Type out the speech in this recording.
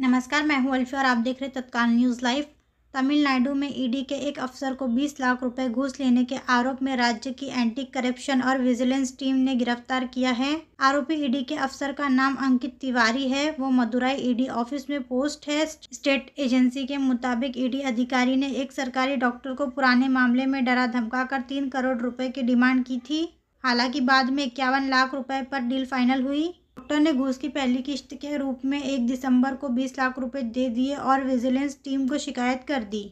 नमस्कार मैं हूं अल्फी और आप देख रहे तत्काल न्यूज़ लाइव तमिलनाडु में ईडी के एक अफसर को 20 लाख रुपए घूस लेने के आरोप में राज्य की एंटी करप्शन और विजिलेंस टीम ने गिरफ्तार किया है आरोपी ईडी के अफसर का नाम अंकित तिवारी है वो मदुराई ईडी ऑफिस में पोस्ट है स्टेट एजेंसी के मुताबिक ईडी अधिकारी ने एक सरकारी डॉक्टर को पुराने मामले में डरा धमका कर तीन करोड़ रुपए की डिमांड की थी हालांकि बाद में इक्यावन लाख रुपए पर डील फाइनल हुई डॉक्टर ने घूस की पहली किस्त के रूप में एक दिसंबर को बीस लाख रुपए दे दिए और विजिलेंस टीम को शिकायत कर दी